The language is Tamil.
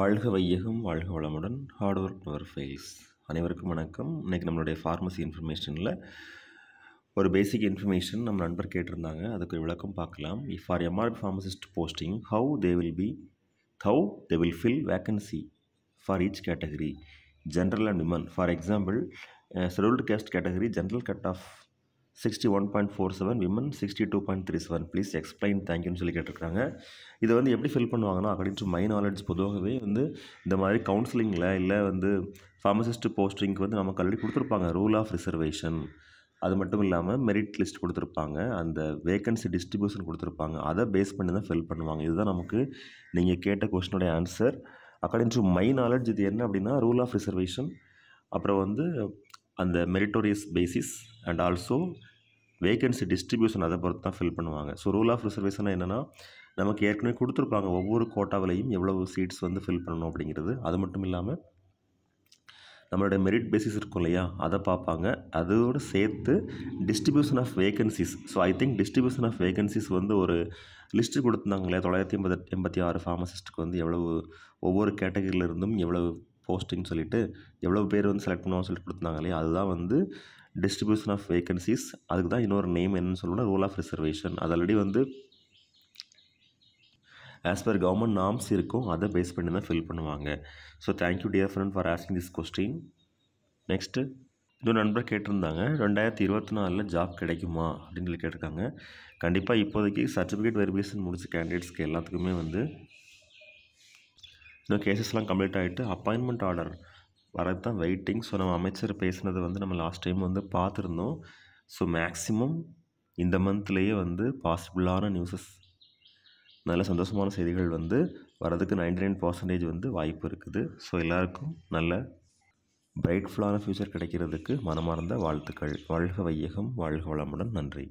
வாழ்க வையகம் வாழ்க வளமுடன் ஹார்ட் ஒர்க் நவர் ஃபேஸ் அனைவருக்கும் வணக்கம் இன்றைக்கி நம்மளுடைய ஃபார்மசி இன்ஃபர்மேஷனில் ஒரு பேசிக் இன்ஃபர்மேஷன் நம்ம நண்பர் கேட்டிருந்தாங்க அதுக்கு விளக்கம் பார்க்கலாம் if our MRB pharmacist posting how they will be how they will fill vacancy for each category general and women for example scheduled caste category general cut off sixty one point four seven women sixty two point three seven please explain தேங்க்யூன்னு சொல்லி கேட்டிருக்காங்க இதை வந்து எப்படி ஃபில் பண்ணுவாங்கன்னா அக்கார்டிங் மை நாலேஜ் பொதுவாகவே வந்து இந்த மாதிரி கவுன்சிலிங்கில் இல்லை வந்து ஃபார்மசிஸ்ட் போஸ்டிங்க்கு வந்து நமக்கு ஆல்ரெடி கொடுத்துருப்பாங்க ரூல் ஆஃப் ரிசர்வேஷன் அது மட்டும் இல்லாமல் மெரிட் லிஸ்ட் கொடுத்துருப்பாங்க அந்த வேகன்சி டிஸ்ட்ரிபியூஷன் கொடுத்துருப்பாங்க அதை பேஸ் பண்ணி தான் ஃபில் பண்ணுவாங்க இதுதான் நமக்கு நீங்கள் கேட்ட கொஸ்டினுடைய answer according to my knowledge இது என்ன அப்படின்னா ரூல் ஆஃப் ரிசர்வேஷன் அப்புறம் வந்து அந்த meritorious basis and also vacancy distribution அதை பொறுத்து தான் ஃபில் பண்ணுவாங்க ஸோ ரூல் ஆஃப் ரிசர்வேஷனாக என்னென்னா நமக்கு ஏற்கனவே கொடுத்துருப்பாங்க ஒவ்வொரு கோட்டாவிலையும் எவ்வளவு சீட்ஸ் வந்து ஃபில் பண்ணணும் அப்படிங்கிறது அது மட்டும் இல்லாமல் நம்மளுடைய மெரிட் பேசிஸ் இருக்கும் இல்லையா அதை பார்ப்பாங்க அதோடு சேர்த்து distribution of vacancies so I think distribution of vacancies வந்து ஒரு லிஸ்ட்டு கொடுத்துருந்தாங்க இல்லையா தொள்ளாயிரத்தி எண்பது எண்பத்தி ஆறு ஃபார்மசிஸ்ட்டுக்கு வந்து எவ்வளவு ஒவ்வொரு கேட்டகரியிலிருந்தும் எவ்வளவு போஸ்டிங் சொல்லிட்டு எவ்வளோ பேர் வந்து செலக்ட் பண்ணுவோம் சொல்லிட்டு கொடுத்தாங்க அதுதான் வந்து டிஸ்ட்ரிபியூஷன் ஆஃப் வேகன்சிஸ் அதுக்கு தான் இன்னொரு நேம் என்னன்னு சொல்லணும்னா ரூல் ஆஃப் ரிசர்வேஷன் அது ஆல்ரெடி வந்து ஆஸ் பர் கவர்மெண்ட் நாம்ஸ் இருக்கும் அதை பேஸ் பண்ணி தான் ஃபில் பண்ணுவாங்க so thank you dear friend for asking this question next இது நண்பர் கேட்டிருந்தாங்க ரெண்டாயிரத்தி இருபத்தி நாலில் ஜாப் கிடைக்குமா அப்படின்னு சொல்லி கேட்டிருக்காங்க கண்டிப்பாக இப்போதைக்கு சர்டிஃபிகேட் வெரிஃபிகேஷன் முடிச்ச கேண்டிடேட்ஸ்க்கு எல்லாத்துக்குமே வந்து இன்னும் கேசஸ்லாம் கம்ப்ளீட் ஆகிட்டு அப்பாயின்மெண்ட் ஆர்டர் வரது தான் வெயிட்டிங் ஸோ நம்ம அமைச்சர் பேசினது வந்து நம்ம லாஸ்ட் டைம் வந்து பார்த்துருந்தோம் ஸோ மேக்ஸிமம் இந்த மந்த்லேயே வந்து பாசிபிளான நியூஸஸ் நல்ல சந்தோஷமான செய்திகள் வந்து வரதுக்கு நைன்டி நைன் பர்சன்டேஜ் வந்து வாய்ப்பு இருக்குது ஸோ எல்லாருக்கும் நல்ல பிரைட்ஃபுல்லான ஃப்யூச்சர் கிடைக்கிறதுக்கு மனமார்ந்த வாழ்த்துக்கள் வாழ்க வையகம் வாழ்க வளமுடன் நன்றி